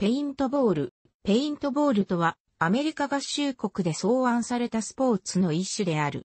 ペイントボール。ペイントボールとは、アメリカ合衆国で草案されたスポーツの一種である。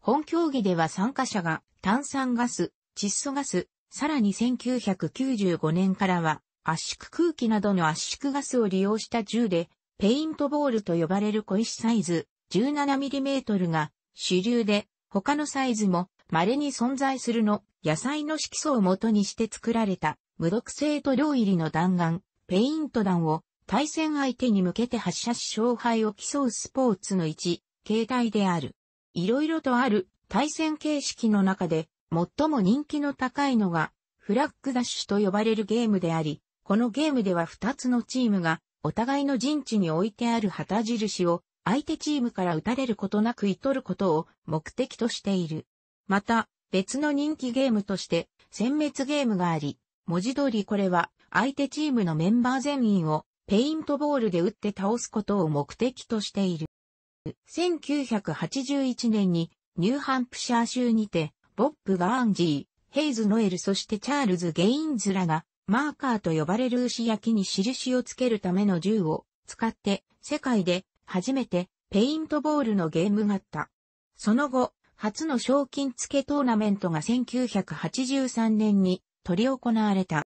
本競技では参加者が炭酸ガス、窒素ガス、さらに1995年からは圧縮空気などの圧縮ガスを利用した銃で、ペイントボールと呼ばれる小石サイズ 17mm が主流で、他のサイズも稀に存在するの野菜の色素を元にして作られた無毒性塗料入りの弾丸、ペイント弾を対戦相手に向けて発射し勝敗を競うスポーツの一、形態である。いろいろとある対戦形式の中で最も人気の高いのがフラッグダッシュと呼ばれるゲームであり、このゲームでは2つのチームがお互いの陣地に置いてある旗印を相手チームから打たれることなく射取ることを目的としている。また、別の人気ゲームとして、殲滅ゲームがあり、文字通りこれは相手チームのメンバー全員をペイントボールで打って倒すことを目的としている。1981年にニューハンプシャー州にて、ボップ・ガーンジー、ヘイズ・ノエルそしてチャールズ・ゲインズらが、マーカーと呼ばれる牛焼きに印をつけるための銃を使って、世界で初めてペイントボールのゲームがあった。その後、初の賞金付けトーナメントが1983年に取り行われた。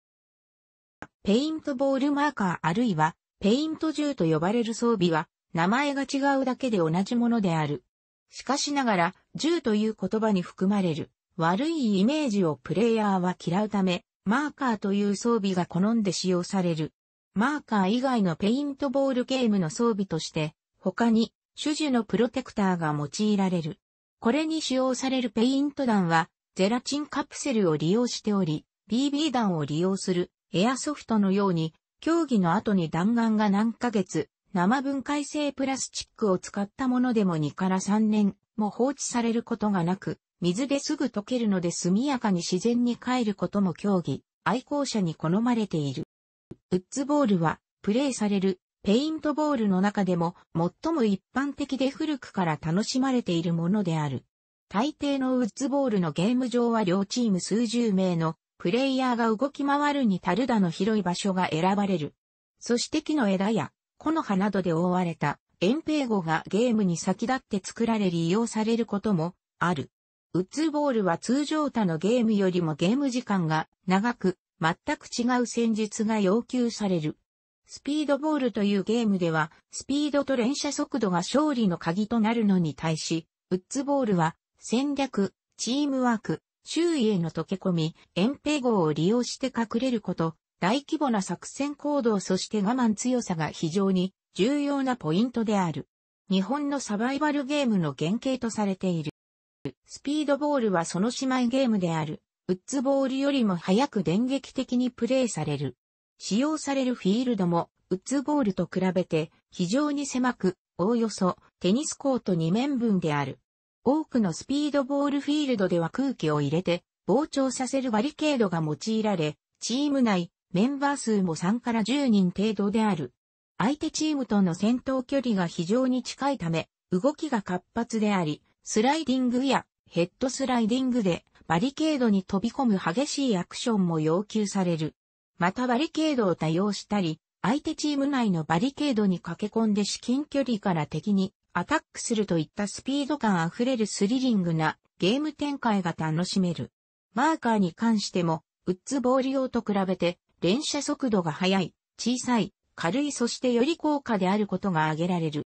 ペイントボールマーカーあるいはペイント銃と呼ばれる装備は名前が違うだけで同じものである。しかしながら銃という言葉に含まれる悪いイメージをプレイヤーは嫌うためマーカーという装備が好んで使用される。マーカー以外のペイントボールゲームの装備として他に種樹のプロテクターが用いられる。これに使用されるペイント弾は、ゼラチンカプセルを利用しており、BB 弾を利用するエアソフトのように、競技の後に弾丸が何ヶ月、生分解性プラスチックを使ったものでも2から3年も放置されることがなく、水ですぐ溶けるので速やかに自然に帰ることも競技、愛好者に好まれている。ウッズボールは、プレイされる、ペイントボールの中でも最も一般的で古くから楽しまれているものである。大抵のウッズボールのゲーム上は両チーム数十名のプレイヤーが動き回るにタルダの広い場所が選ばれる。そして木の枝や木の葉などで覆われた遠平語がゲームに先立って作られ利用されることもある。ウッズボールは通常他のゲームよりもゲーム時間が長く、全く違う戦術が要求される。スピードボールというゲームでは、スピードと連射速度が勝利の鍵となるのに対し、ウッズボールは戦略、チームワーク、周囲への溶け込み、遠平号を利用して隠れること、大規模な作戦行動そして我慢強さが非常に重要なポイントである。日本のサバイバルゲームの原型とされている。スピードボールはその姉妹ゲームである。ウッズボールよりも早く電撃的にプレイされる。使用されるフィールドも、ウッズボールと比べて非常に狭く、おおよそテニスコート2面分である。多くのスピードボールフィールドでは空気を入れて、膨張させるバリケードが用いられ、チーム内、メンバー数も3から10人程度である。相手チームとの戦闘距離が非常に近いため、動きが活発であり、スライディングやヘッドスライディングでバリケードに飛び込む激しいアクションも要求される。またバリケードを多用したり、相手チーム内のバリケードに駆け込んで至近距離から敵にアタックするといったスピード感あふれるスリリングなゲーム展開が楽しめる。マーカーに関しても、ウッズボール用と比べて、連射速度が速い、小さい、軽いそしてより高価であることが挙げられる。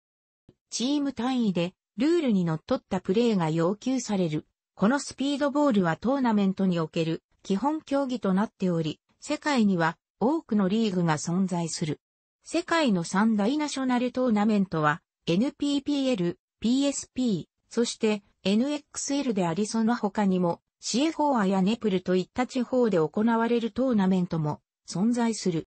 チーム単位で、ルールにのっとったプレーが要求される。このスピードボールはトーナメントにおける基本競技となっており、世界には多くのリーグが存在する。世界の三大ナショナルトーナメントは、NPPL、PSP、そして NXL でありその他にも、シエフォアやネプルといった地方で行われるトーナメントも存在する。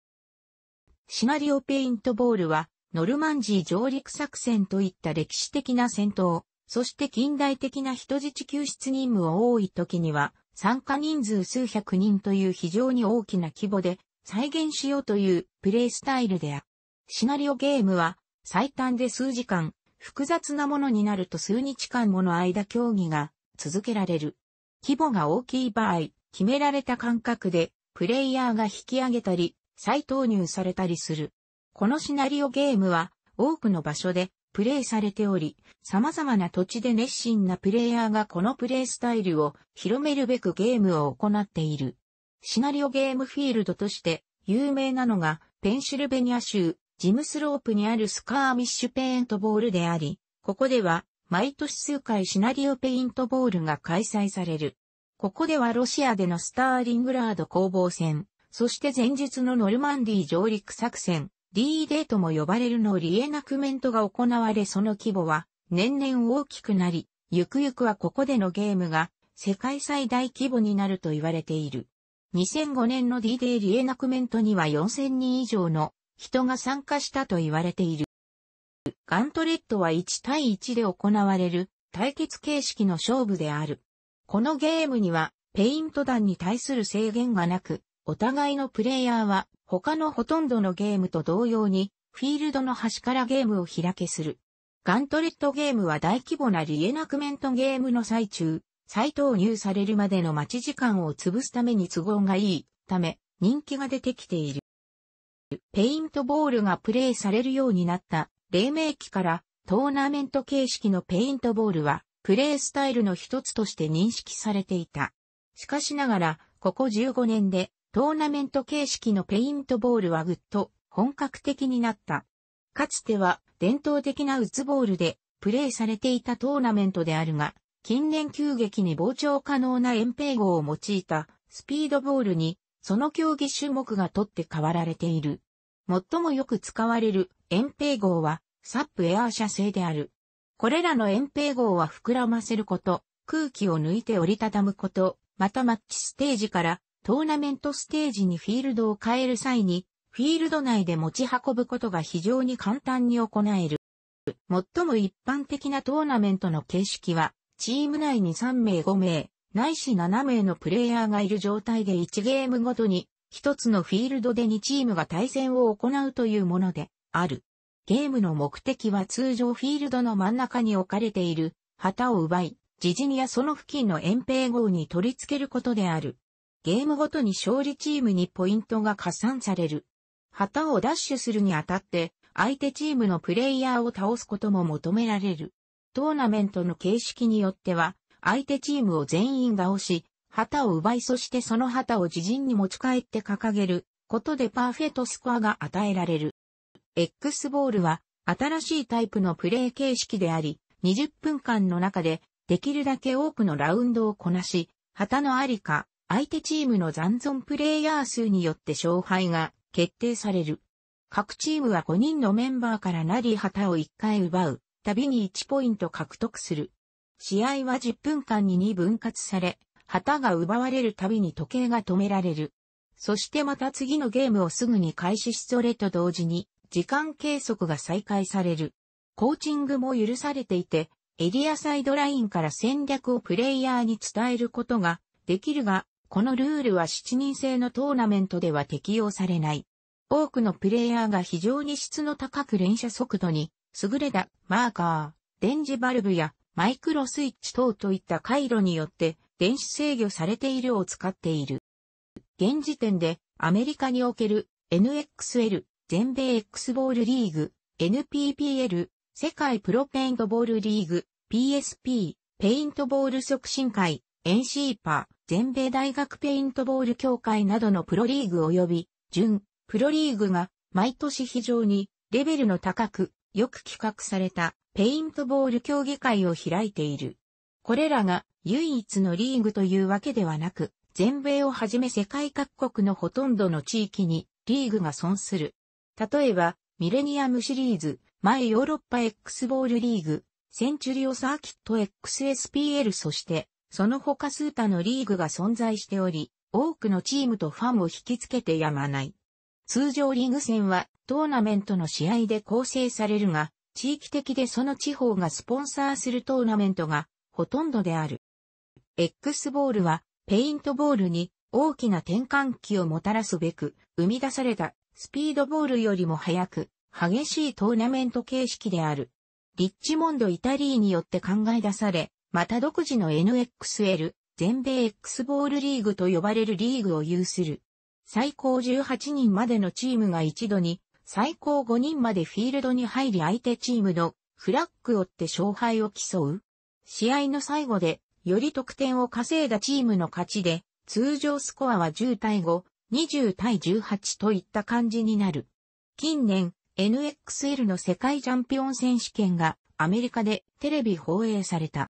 シナリオペイントボールは、ノルマンジー上陸作戦といった歴史的な戦闘、そして近代的な人質救出任務を多い時には、参加人数数百人という非常に大きな規模で再現しようというプレイスタイルである。シナリオゲームは最短で数時間、複雑なものになると数日間もの間競技が続けられる。規模が大きい場合、決められた間隔でプレイヤーが引き上げたり、再投入されたりする。このシナリオゲームは多くの場所でプレイされており、様々な土地で熱心なプレイヤーがこのプレイスタイルを広めるべくゲームを行っている。シナリオゲームフィールドとして有名なのがペンシルベニア州ジムスロープにあるスカーミッシュペイントボールであり、ここでは毎年数回シナリオペイントボールが開催される。ここではロシアでのスターリングラード攻防戦、そして前日のノルマンディ上陸作戦、D デーとも呼ばれるのリエナクメントが行われその規模は年々大きくなり、ゆくゆくはここでのゲームが世界最大規模になると言われている。2005年の D デーリエナクメントには4000人以上の人が参加したと言われている。ガントレットは1対1で行われる対決形式の勝負である。このゲームにはペイント弾に対する制限がなく、お互いのプレイヤーは他のほとんどのゲームと同様にフィールドの端からゲームを開けする。ガントレットゲームは大規模なリエナクメントゲームの最中、再投入されるまでの待ち時間を潰すために都合がいいため人気が出てきている。ペイントボールがプレーされるようになった黎明期からトーナメント形式のペイントボールはプレイスタイルの一つとして認識されていた。しかしながら、ここ15年でトーナメント形式のペイントボールはぐっと本格的になった。かつては伝統的なウツボールでプレーされていたトーナメントであるが、近年急激に膨張可能な遠平号を用いたスピードボールにその競技種目が取って代わられている。最もよく使われる遠平号は、サップエアー社製である。これらの遠平号は膨らませること、空気を抜いて折りたたむこと、またマッチステージからトーナメントステージにフィールドを変える際に、フィールド内で持ち運ぶことが非常に簡単に行える。最も一般的なトーナメントの形式は、チーム内に3名5名、ないし7名のプレイヤーがいる状態で1ゲームごとに、1つのフィールドで2チームが対戦を行うというもので、ある。ゲームの目的は通常フィールドの真ん中に置かれている旗を奪い、自陣やその付近の遠平号に取り付けることである。ゲームごとに勝利チームにポイントが加算される。旗をダッシュするにあたって、相手チームのプレイヤーを倒すことも求められる。トーナメントの形式によっては、相手チームを全員が押し、旗を奪いそしてその旗を自陣に持ち帰って掲げることでパーフェトスコアが与えられる。X ボールは新しいタイプのプレー形式であり、20分間の中でできるだけ多くのラウンドをこなし、旗のありか、相手チームの残存プレイヤー数によって勝敗が決定される。各チームは5人のメンバーからなり旗を1回奪う、たびに1ポイント獲得する。試合は10分間に2分割され、旗が奪われるたびに時計が止められる。そしてまた次のゲームをすぐに開始しそれと同時に、時間計測が再開される。コーチングも許されていて、エリアサイドラインから戦略をプレイヤーに伝えることができるが、このルールは7人制のトーナメントでは適用されない。多くのプレイヤーが非常に質の高く連射速度に、優れたマーカー、電磁バルブやマイクロスイッチ等といった回路によって電子制御されているを使っている。現時点でアメリカにおける NXL 全米 X ボールリーグ NPPL 世界プロペイントボールリーグ PSP ペイントボール促進会 NCPA 全米大学ペイントボール協会などのプロリーグ及び準プロリーグが毎年非常にレベルの高くよく企画されたペイントボール競技会を開いている。これらが唯一のリーグというわけではなく、全米をはじめ世界各国のほとんどの地域にリーグが存する。例えば、ミレニアムシリーズ、前ヨーロッパ X ボールリーグ、センチュリオサーキット XSPL そして、その他数多のリーグが存在しており、多くのチームとファンを引きつけてやまない。通常リーグ戦はトーナメントの試合で構成されるが、地域的でその地方がスポンサーするトーナメントがほとんどである。X ボールはペイントボールに大きな転換期をもたらすべく生み出されたスピードボールよりも速く激しいトーナメント形式である。リッチモンド・イタリーによって考え出され、また独自の NXL、全米 X ボールリーグと呼ばれるリーグを有する。最高18人までのチームが一度に最高5人までフィールドに入り相手チームのフラッグを追って勝敗を競う。試合の最後で、より得点を稼いだチームの勝ちで、通常スコアは10対5、20対18といった感じになる。近年、NXL の世界チャンピオン選手権がアメリカでテレビ放映された。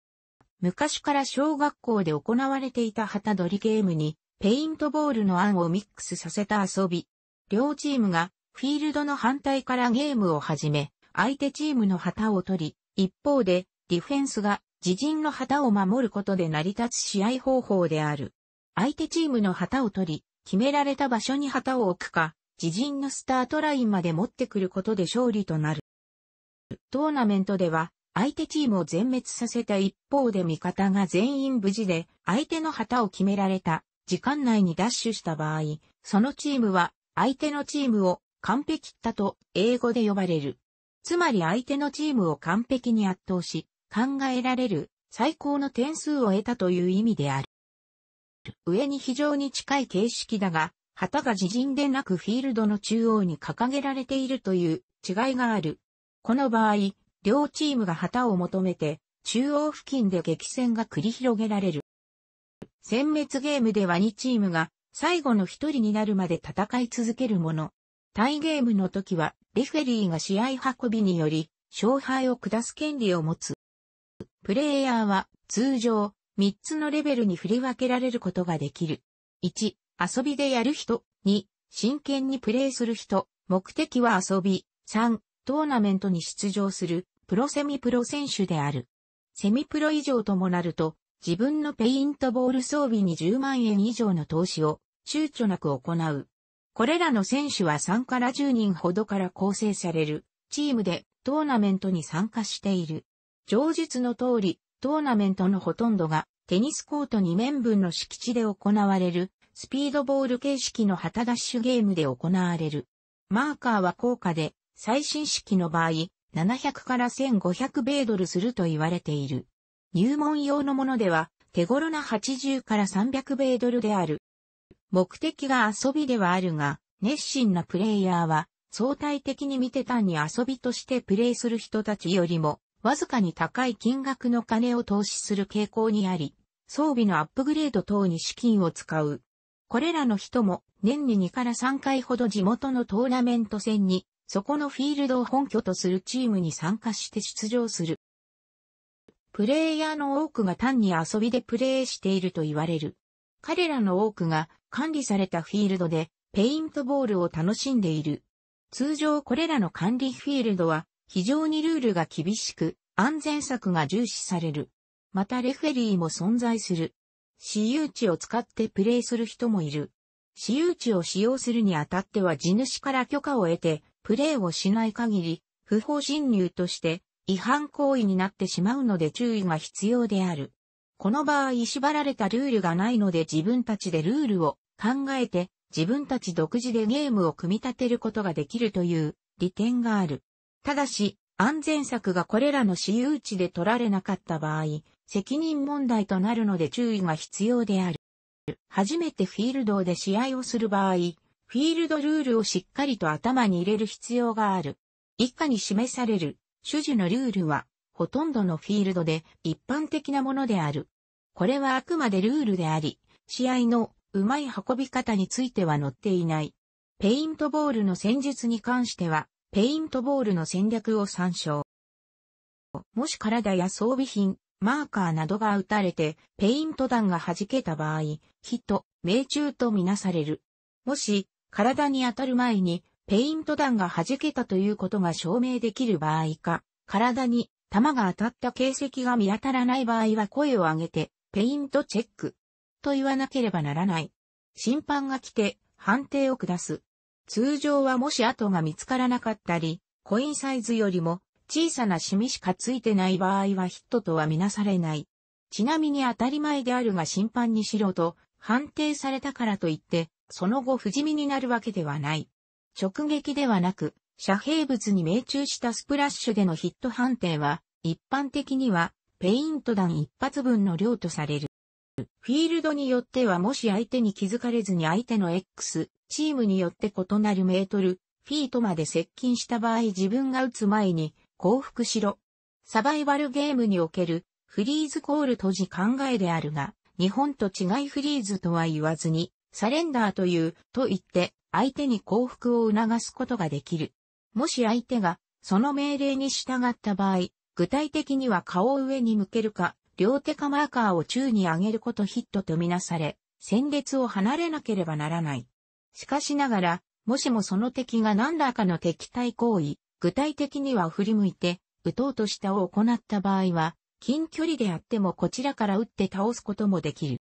昔から小学校で行われていた旗取りゲームにペイントボールの案をミックスさせた遊び。両チームがフィールドの反対からゲームを始め、相手チームの旗を取り、一方で、ディフェンスが自陣の旗を守ることで成り立つ試合方法である。相手チームの旗を取り、決められた場所に旗を置くか、自陣のスタートラインまで持ってくることで勝利となる。トーナメントでは、相手チームを全滅させた一方で味方が全員無事で、相手の旗を決められた時間内にダッシュした場合、そのチームは相手のチームを完璧ったと英語で呼ばれる。つまり相手のチームを完璧に圧倒し、考えられる最高の点数を得たという意味である。上に非常に近い形式だが、旗が自陣でなくフィールドの中央に掲げられているという違いがある。この場合、両チームが旗を求めて、中央付近で激戦が繰り広げられる。殲滅ゲームでは2チームが最後の1人になるまで戦い続けるもの。タイゲームの時は、レフェリーが試合運びにより、勝敗を下す権利を持つ。プレイヤーは、通常、3つのレベルに振り分けられることができる。1、遊びでやる人。2、真剣にプレイする人。目的は遊び。3、トーナメントに出場する、プロセミプロ選手である。セミプロ以上ともなると、自分のペイントボール装備に10万円以上の投資を、躊躇なく行う。これらの選手は3から10人ほどから構成されるチームでトーナメントに参加している。上述の通り、トーナメントのほとんどがテニスコート2面分の敷地で行われるスピードボール形式の旗ダッシュゲームで行われる。マーカーは高価で最新式の場合700から1500米ドルすると言われている。入門用のものでは手頃な80から300米ドルである。目的が遊びではあるが、熱心なプレイヤーは、相対的に見て単に遊びとしてプレイする人たちよりも、わずかに高い金額の金を投資する傾向にあり、装備のアップグレード等に資金を使う。これらの人も年に2から3回ほど地元のトーナメント戦に、そこのフィールドを本拠とするチームに参加して出場する。プレイヤーの多くが単に遊びでプレイしていると言われる。彼らの多くが管理されたフィールドでペイントボールを楽しんでいる。通常これらの管理フィールドは非常にルールが厳しく安全策が重視される。またレフェリーも存在する。私有地を使ってプレイする人もいる。私有地を使用するにあたっては地主から許可を得てプレイをしない限り不法侵入として違反行為になってしまうので注意が必要である。この場合縛られたルールがないので自分たちでルールを考えて自分たち独自でゲームを組み立てることができるという利点がある。ただし、安全策がこれらの私有地で取られなかった場合、責任問題となるので注意が必要である。初めてフィールドで試合をする場合、フィールドルールをしっかりと頭に入れる必要がある。以下に示される主事のルールは、ほとんどのフィールドで一般的なものである。これはあくまでルールであり、試合のうまい運び方については載っていない。ペイントボールの戦術に関しては、ペイントボールの戦略を参照。もし体や装備品、マーカーなどが打たれて、ペイント弾が弾けた場合、ヒット、命中とみなされる。もし、体に当たる前に、ペイント弾が弾けたということが証明できる場合か、体に弾が当たった形跡が見当たらない場合は声を上げて、ペイントチェックと言わなければならない。審判が来て判定を下す。通常はもし跡が見つからなかったり、コインサイズよりも小さなシミしかついてない場合はヒットとはみなされない。ちなみに当たり前であるが審判にしろと判定されたからといって、その後不死身になるわけではない。直撃ではなく、遮蔽物に命中したスプラッシュでのヒット判定は、一般的には、ペイント弾一発分の量とされる。フィールドによってはもし相手に気づかれずに相手の X、チームによって異なるメートル、フィートまで接近した場合自分が打つ前に降伏しろ。サバイバルゲームにおけるフリーズコール閉じ考えであるが、日本と違いフリーズとは言わずに、サレンダーという、と言って、相手に降伏を促すことができる。もし相手が、その命令に従った場合、具体的には顔を上に向けるか、両手かマーカーを宙に上げることヒットとみなされ、戦列を離れなければならない。しかしながら、もしもその敵が何らかの敵対行為、具体的には振り向いて、撃とうとしたを行った場合は、近距離であってもこちらから撃って倒すこともできる。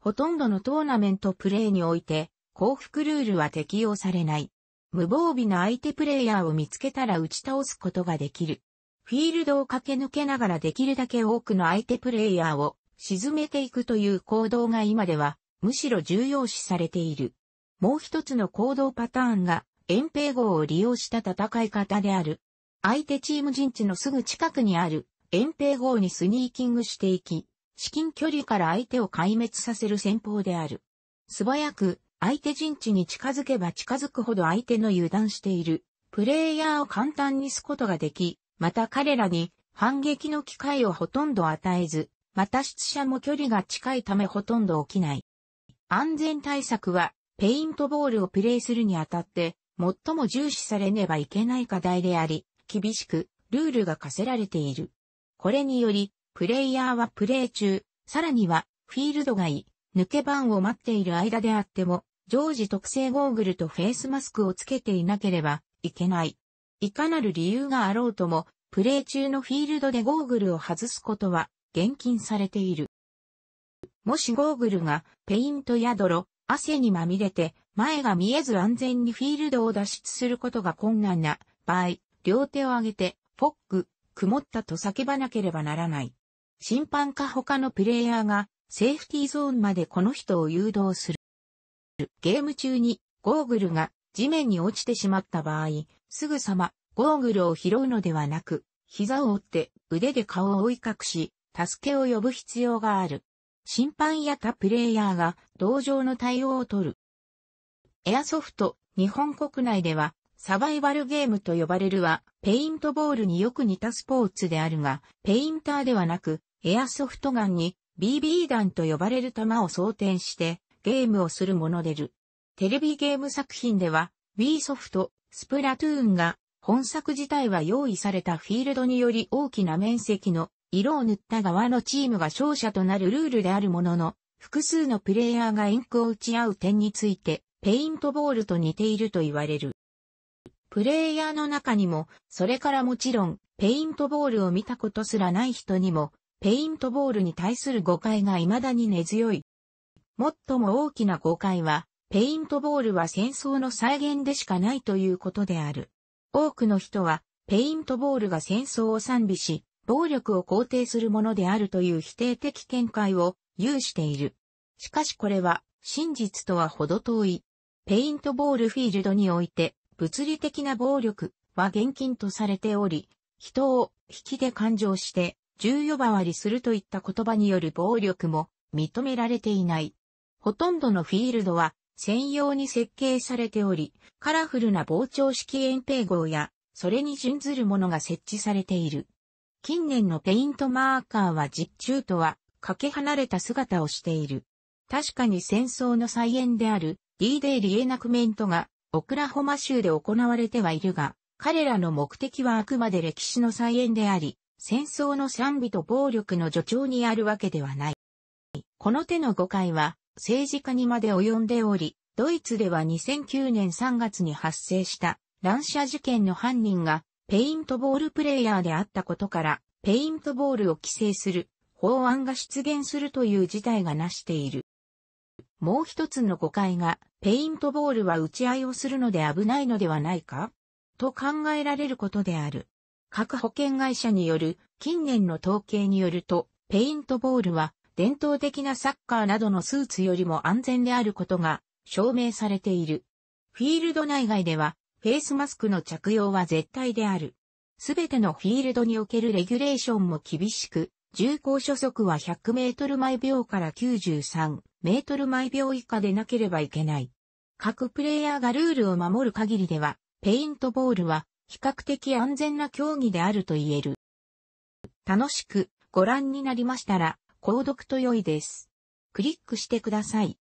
ほとんどのトーナメントプレーにおいて、幸福ルールは適用されない。無防備な相手プレイヤーを見つけたら打ち倒すことができる。フィールドを駆け抜けながらできるだけ多くの相手プレイヤーを沈めていくという行動が今ではむしろ重要視されている。もう一つの行動パターンが遠平号を利用した戦い方である。相手チーム陣地のすぐ近くにある遠平号にスニーキングしていき、至近距離から相手を壊滅させる戦法である。素早く相手陣地に近づけば近づくほど相手の油断しているプレイヤーを簡単にすことができ、また彼らに反撃の機会をほとんど与えず、また出社も距離が近いためほとんど起きない。安全対策は、ペイントボールをプレイするにあたって、最も重視されねばいけない課題であり、厳しく、ルールが課せられている。これにより、プレイヤーはプレイ中、さらには、フィールド外、抜け番を待っている間であっても、常時特製ゴーグルとフェイスマスクをつけていなければいけない。いかなる理由があろうとも、プレー中のフィールドでゴーグルを外すことは厳禁されている。もしゴーグルがペイントや泥、汗にまみれて前が見えず安全にフィールドを脱出することが困難な場合、両手を上げて、ポック、曇ったと叫ばなければならない。審判か他のプレイヤーがセーフティーゾーンまでこの人を誘導する。ゲーム中にゴーグルが地面に落ちてしまった場合、すぐさま、ゴーグルを拾うのではなく、膝を折って腕で顔を追い隠し、助けを呼ぶ必要がある。審判や他プレイヤーが同情の対応を取る。エアソフト、日本国内では、サバイバルゲームと呼ばれるは、ペイントボールによく似たスポーツであるが、ペインターではなく、エアソフトガンに BB 弾と呼ばれる弾を装填して、ゲームをするものでる。テレビゲーム作品では、Wii ソフト、スプラトゥーンが、本作自体は用意されたフィールドにより大きな面積の色を塗った側のチームが勝者となるルールであるものの、複数のプレイヤーがインクを打ち合う点について、ペイントボールと似ていると言われる。プレイヤーの中にも、それからもちろん、ペイントボールを見たことすらない人にも、ペイントボールに対する誤解が未だに根強い。最も大きな誤解は、ペイントボールは戦争の再現でしかないということである。多くの人は、ペイントボールが戦争を賛美し、暴力を肯定するものであるという否定的見解を有している。しかしこれは、真実とはほど遠い。ペイントボールフィールドにおいて、物理的な暴力は現金とされており、人を引きで勘定して、重要ばわりするといった言葉による暴力も認められていない。ほとんどのフィールドは専用に設計されており、カラフルな膨張式円平号や、それに準ずるものが設置されている。近年のペイントマーカーは実中とは、かけ離れた姿をしている。確かに戦争の再演である d d a リエナクメントがオクラホマ州で行われてはいるが、彼らの目的はあくまで歴史の再演であり、戦争の賛美と暴力の助長にあるわけではない。この手の誤解は、政治家にまで及んでおり、ドイツでは2009年3月に発生した乱射事件の犯人がペイントボールプレイヤーであったことから、ペイントボールを規制する法案が出現するという事態がなしている。もう一つの誤解が、ペイントボールは打ち合いをするので危ないのではないかと考えられることである。各保険会社による近年の統計によると、ペイントボールは伝統的なサッカーなどのスーツよりも安全であることが証明されている。フィールド内外では、フェイスマスクの着用は絶対である。すべてのフィールドにおけるレギュレーションも厳しく、重厚初速は100メートル毎秒から93メートル毎秒以下でなければいけない。各プレイヤーがルールを守る限りでは、ペイントボールは比較的安全な競技であると言える。楽しくご覧になりましたら、購読と良いです。クリックしてください。